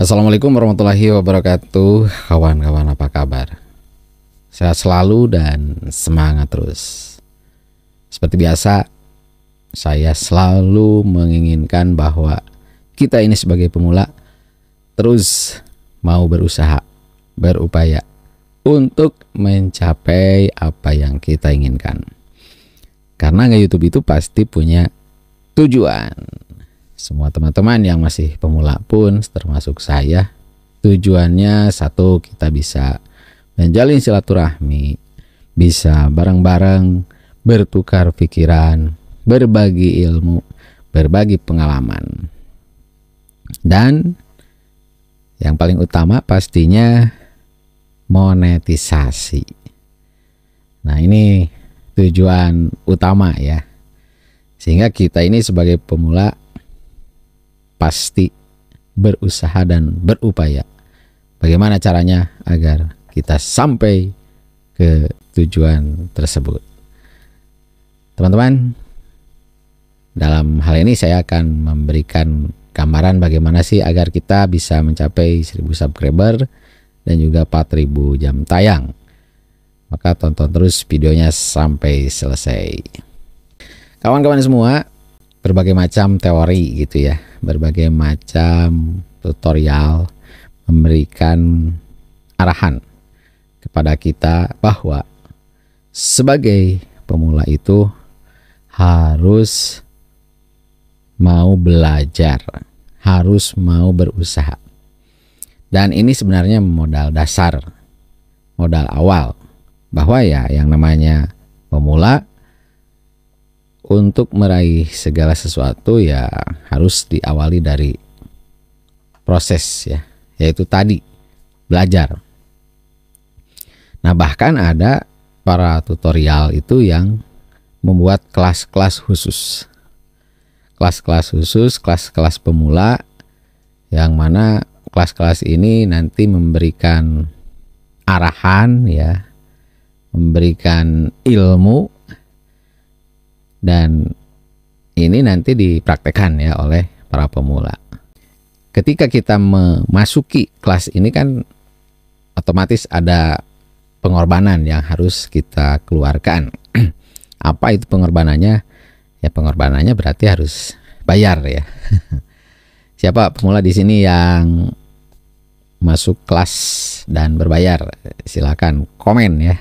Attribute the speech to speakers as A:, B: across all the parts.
A: Assalamualaikum warahmatullahi wabarakatuh Kawan-kawan apa kabar? Sehat selalu dan semangat terus Seperti biasa Saya selalu menginginkan bahwa Kita ini sebagai pemula Terus mau berusaha Berupaya Untuk mencapai apa yang kita inginkan Karena nge YouTube itu pasti punya tujuan semua teman-teman yang masih pemula pun termasuk saya tujuannya satu kita bisa menjalin silaturahmi bisa bareng-bareng bertukar pikiran berbagi ilmu berbagi pengalaman dan yang paling utama pastinya monetisasi nah ini tujuan utama ya sehingga kita ini sebagai pemula pasti berusaha dan berupaya. Bagaimana caranya agar kita sampai ke tujuan tersebut? Teman-teman, dalam hal ini saya akan memberikan gambaran bagaimana sih agar kita bisa mencapai 1000 subscriber dan juga 4000 jam tayang. Maka tonton terus videonya sampai selesai. Kawan-kawan semua, berbagai macam teori gitu ya, berbagai macam tutorial memberikan arahan kepada kita bahwa sebagai pemula itu harus mau belajar, harus mau berusaha. Dan ini sebenarnya modal dasar, modal awal bahwa ya yang namanya pemula untuk meraih segala sesuatu ya harus diawali dari proses ya, yaitu tadi belajar. Nah, bahkan ada para tutorial itu yang membuat kelas-kelas khusus. Kelas-kelas khusus, kelas-kelas pemula yang mana kelas-kelas ini nanti memberikan arahan ya, memberikan ilmu dan ini nanti dipraktekkan ya oleh para pemula. Ketika kita memasuki kelas ini kan otomatis ada pengorbanan yang harus kita keluarkan. Apa itu pengorbanannya? Ya pengorbanannya berarti harus bayar ya. Siapa pemula di sini yang masuk kelas dan berbayar? Silakan komen ya.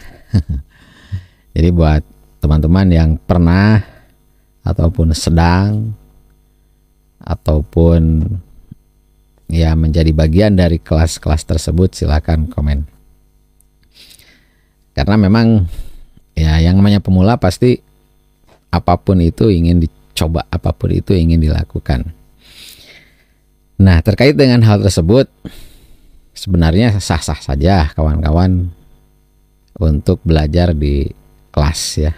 A: Jadi buat teman-teman yang pernah ataupun sedang ataupun ya menjadi bagian dari kelas-kelas tersebut silahkan komen karena memang ya yang namanya pemula pasti apapun itu ingin dicoba apapun itu ingin dilakukan nah terkait dengan hal tersebut sebenarnya sah-sah saja kawan-kawan untuk belajar di kelas ya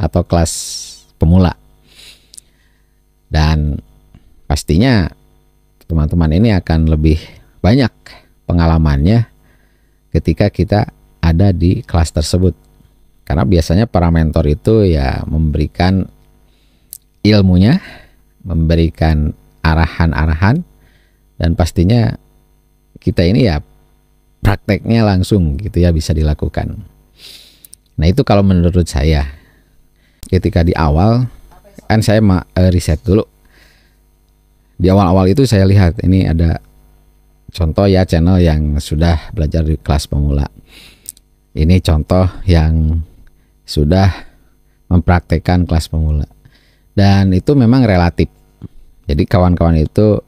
A: atau kelas pemula. Dan pastinya teman-teman ini akan lebih banyak pengalamannya ketika kita ada di kelas tersebut. Karena biasanya para mentor itu ya memberikan ilmunya, memberikan arahan-arahan dan pastinya kita ini ya prakteknya langsung gitu ya bisa dilakukan. Nah itu kalau menurut saya ketika di awal kan saya eh, riset dulu di awal-awal itu saya lihat ini ada contoh ya channel yang sudah belajar di kelas pemula. Ini contoh yang sudah mempraktekkan kelas pemula. Dan itu memang relatif. Jadi kawan-kawan itu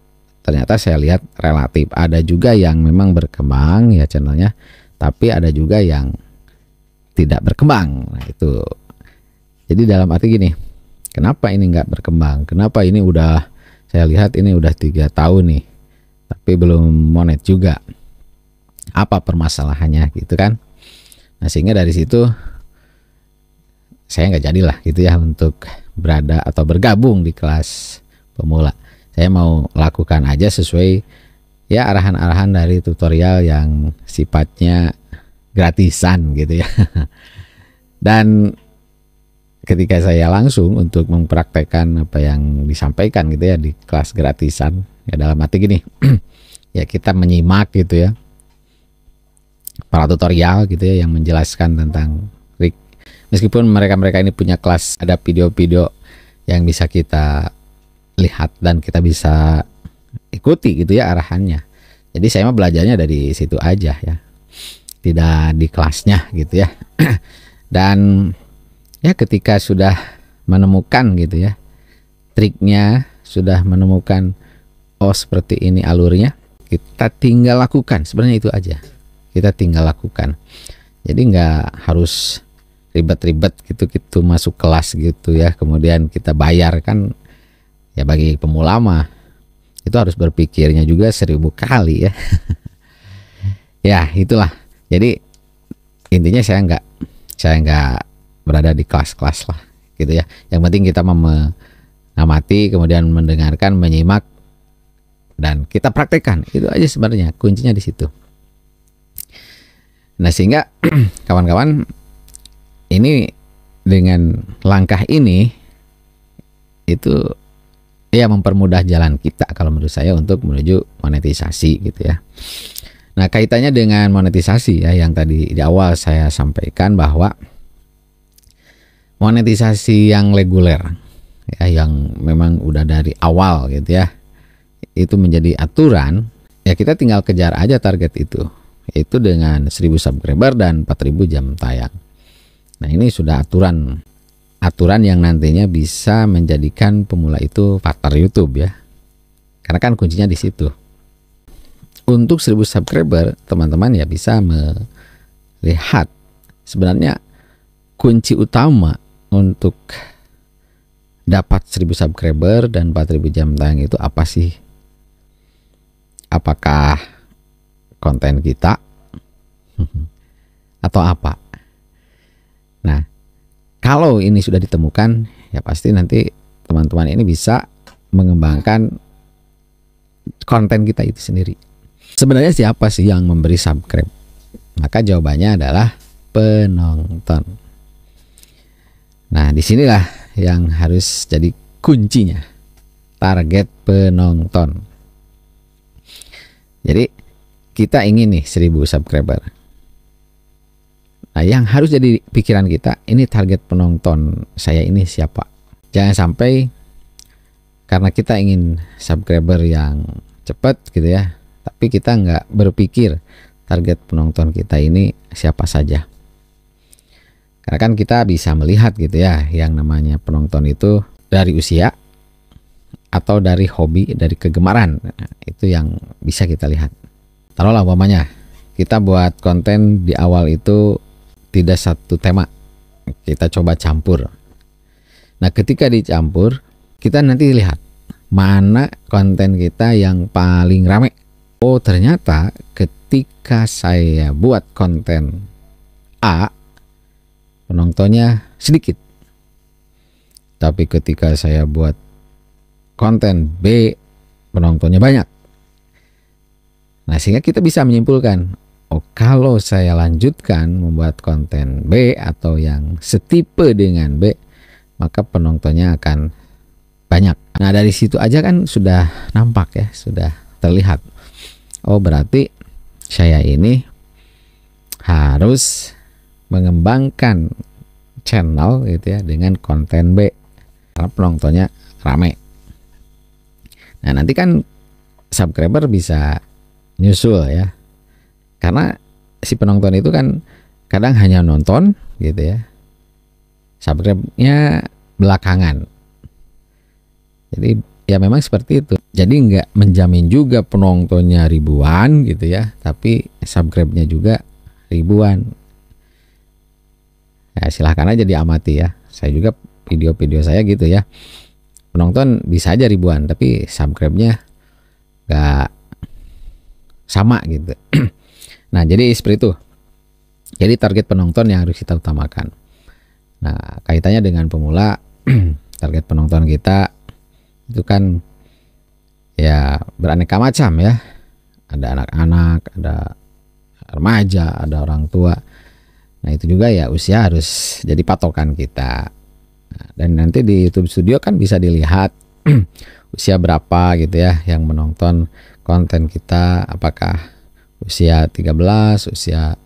A: ternyata saya lihat relatif. Ada juga yang memang berkembang ya channelnya, tapi ada juga yang tidak berkembang. Nah, itu. Jadi dalam arti gini, kenapa ini nggak berkembang? Kenapa ini udah saya lihat ini udah tiga tahun nih, tapi belum monet juga. Apa permasalahannya gitu kan? Nah sehingga dari situ saya nggak jadilah gitu ya untuk berada atau bergabung di kelas pemula. Saya mau lakukan aja sesuai ya arahan-arahan dari tutorial yang sifatnya gratisan gitu ya. Dan ketika saya langsung untuk mempraktekkan apa yang disampaikan gitu ya di kelas gratisan ya dalam arti gini ya kita menyimak gitu ya para tutorial gitu ya yang menjelaskan tentang Rick. meskipun mereka-mereka ini punya kelas ada video-video yang bisa kita lihat dan kita bisa ikuti gitu ya arahannya jadi saya mah belajarnya dari situ aja ya tidak di kelasnya gitu ya dan ya ketika sudah menemukan gitu ya triknya sudah menemukan oh seperti ini alurnya kita tinggal lakukan sebenarnya itu aja kita tinggal lakukan jadi nggak harus ribet-ribet gitu-gitu masuk kelas gitu ya kemudian kita bayar kan ya bagi pemula mah itu harus berpikirnya juga seribu kali ya ya itulah jadi intinya saya nggak saya nggak berada di kelas-kelas lah gitu ya yang penting kita mengamati kemudian mendengarkan menyimak dan kita praktekkan itu aja sebenarnya kuncinya di situ nah sehingga kawan-kawan ini dengan langkah ini itu ya mempermudah jalan kita kalau menurut saya untuk menuju monetisasi gitu ya Nah, kaitannya dengan monetisasi ya yang tadi di awal saya sampaikan bahwa monetisasi yang reguler ya yang memang udah dari awal gitu ya. Itu menjadi aturan, ya kita tinggal kejar aja target itu. Itu dengan 1000 subscriber dan 4000 jam tayang. Nah, ini sudah aturan aturan yang nantinya bisa menjadikan pemula itu partner YouTube ya. Karena kan kuncinya di situ. Untuk 1000 subscriber, teman-teman ya bisa melihat sebenarnya kunci utama untuk dapat 1000 subscriber dan 4000 jam tayang itu apa sih? Apakah konten kita atau apa? Nah, kalau ini sudah ditemukan, ya pasti nanti teman-teman ini bisa mengembangkan konten kita itu sendiri. Sebenarnya siapa sih yang memberi subscribe? Maka jawabannya adalah penonton. Nah, disinilah yang harus jadi kuncinya. Target penonton. Jadi, kita ingin nih 1000 subscriber. Nah, yang harus jadi pikiran kita, ini target penonton saya ini siapa? Jangan sampai karena kita ingin subscriber yang cepat gitu ya, tapi kita nggak berpikir target penonton kita ini siapa saja. Karena kan kita bisa melihat gitu ya yang namanya penonton itu dari usia atau dari hobi, dari kegemaran. Nah, itu yang bisa kita lihat. Taruhlah umpamanya kita buat konten di awal itu tidak satu tema. Kita coba campur. Nah, ketika dicampur, kita nanti lihat mana konten kita yang paling rame Oh ternyata ketika saya buat konten A penontonnya sedikit. Tapi ketika saya buat konten B penontonnya banyak. Nah sehingga kita bisa menyimpulkan oh kalau saya lanjutkan membuat konten B atau yang setipe dengan B maka penontonnya akan banyak. Nah dari situ aja kan sudah nampak ya sudah terlihat oh berarti saya ini harus mengembangkan channel gitu ya dengan konten B karena penontonnya rame nah nanti kan subscriber bisa nyusul ya karena si penonton itu kan kadang hanya nonton gitu ya subscribe-nya belakangan jadi ya memang seperti itu. Jadi nggak menjamin juga penontonnya ribuan gitu ya, tapi subscribe-nya juga ribuan. Ya, silahkan aja diamati ya. Saya juga video-video saya gitu ya. Penonton bisa aja ribuan, tapi subscribe-nya nggak sama gitu. nah jadi seperti itu. Jadi target penonton yang harus kita utamakan. Nah kaitannya dengan pemula, target penonton kita itu kan ya beraneka macam ya ada anak-anak ada remaja ada orang tua nah itu juga ya usia harus jadi patokan kita nah, dan nanti di YouTube Studio kan bisa dilihat usia berapa gitu ya yang menonton konten kita apakah usia 13 usia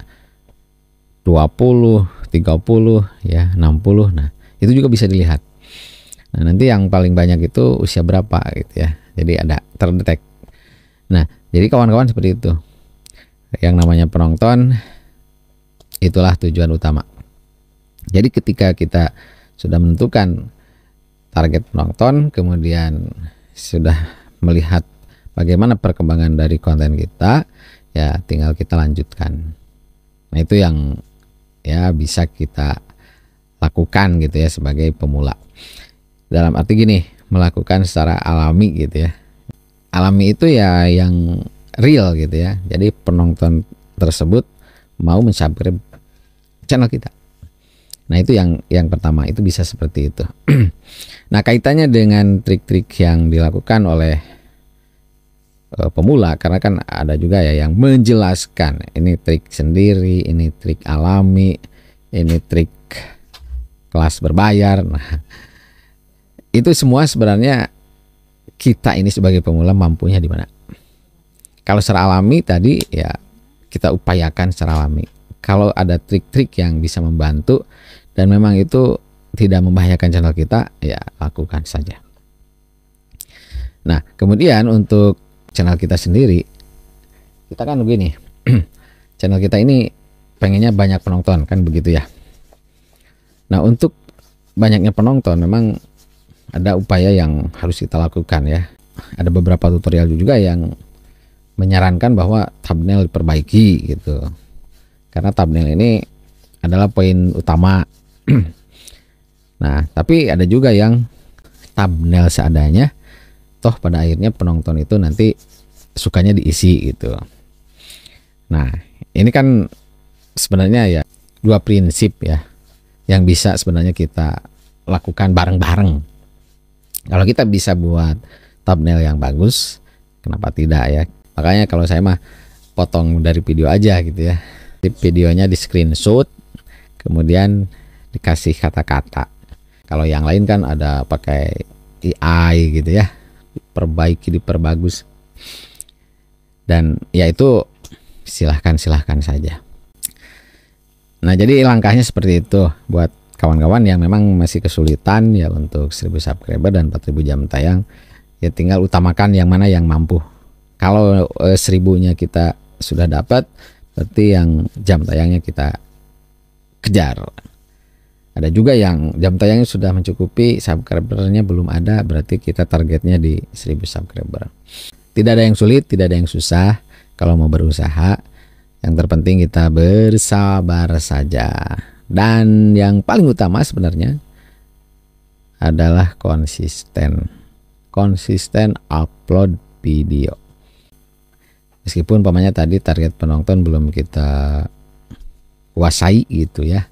A: 20 30 ya 60 nah itu juga bisa dilihat Nah, nanti yang paling banyak itu usia berapa gitu ya. Jadi ada terdetek. Nah, jadi kawan-kawan seperti itu. Yang namanya penonton itulah tujuan utama. Jadi ketika kita sudah menentukan target penonton, kemudian sudah melihat bagaimana perkembangan dari konten kita, ya tinggal kita lanjutkan. Nah, itu yang ya bisa kita lakukan gitu ya sebagai pemula dalam arti gini melakukan secara alami gitu ya alami itu ya yang real gitu ya jadi penonton tersebut mau mensubscribe channel kita nah itu yang yang pertama itu bisa seperti itu nah kaitannya dengan trik-trik yang dilakukan oleh eh, pemula karena kan ada juga ya yang menjelaskan ini trik sendiri ini trik alami ini trik kelas berbayar nah itu semua sebenarnya kita ini sebagai pemula mampunya di mana? Kalau secara alami tadi ya kita upayakan secara alami. Kalau ada trik-trik yang bisa membantu dan memang itu tidak membahayakan channel kita, ya lakukan saja. Nah, kemudian untuk channel kita sendiri, kita kan begini. channel kita ini pengennya banyak penonton kan begitu ya. Nah, untuk banyaknya penonton memang ada upaya yang harus kita lakukan ya. Ada beberapa tutorial juga yang menyarankan bahwa thumbnail diperbaiki gitu. Karena thumbnail ini adalah poin utama. nah, tapi ada juga yang thumbnail seadanya toh pada akhirnya penonton itu nanti sukanya diisi gitu. Nah, ini kan sebenarnya ya dua prinsip ya yang bisa sebenarnya kita lakukan bareng-bareng kalau kita bisa buat thumbnail yang bagus, kenapa tidak ya? Makanya kalau saya mah potong dari video aja gitu ya. Di videonya di screenshot, kemudian dikasih kata-kata. Kalau yang lain kan ada pakai AI gitu ya, perbaiki, diperbagus. Dan ya itu silahkan silahkan saja. Nah jadi langkahnya seperti itu buat kawan-kawan yang memang masih kesulitan ya untuk 1000 subscriber dan 4000 jam tayang ya tinggal utamakan yang mana yang mampu kalau eh, seribunya kita sudah dapat berarti yang jam tayangnya kita kejar ada juga yang jam tayangnya sudah mencukupi subscribernya belum ada berarti kita targetnya di 1000 subscriber tidak ada yang sulit tidak ada yang susah kalau mau berusaha yang terpenting kita bersabar saja dan yang paling utama sebenarnya adalah konsisten. Konsisten upload video. Meskipun pamannya tadi target penonton belum kita kuasai gitu ya.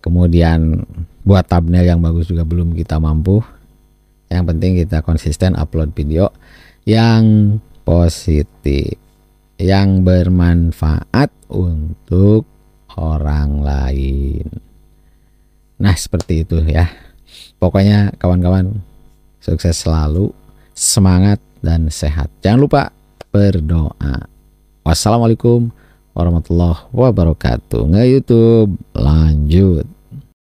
A: Kemudian buat thumbnail yang bagus juga belum kita mampu. Yang penting kita konsisten upload video yang positif, yang bermanfaat untuk orang lain. Nah, seperti itu ya. Pokoknya kawan-kawan sukses selalu, semangat dan sehat. Jangan lupa berdoa. Wassalamualaikum warahmatullahi wabarakatuh. Nge YouTube lanjut.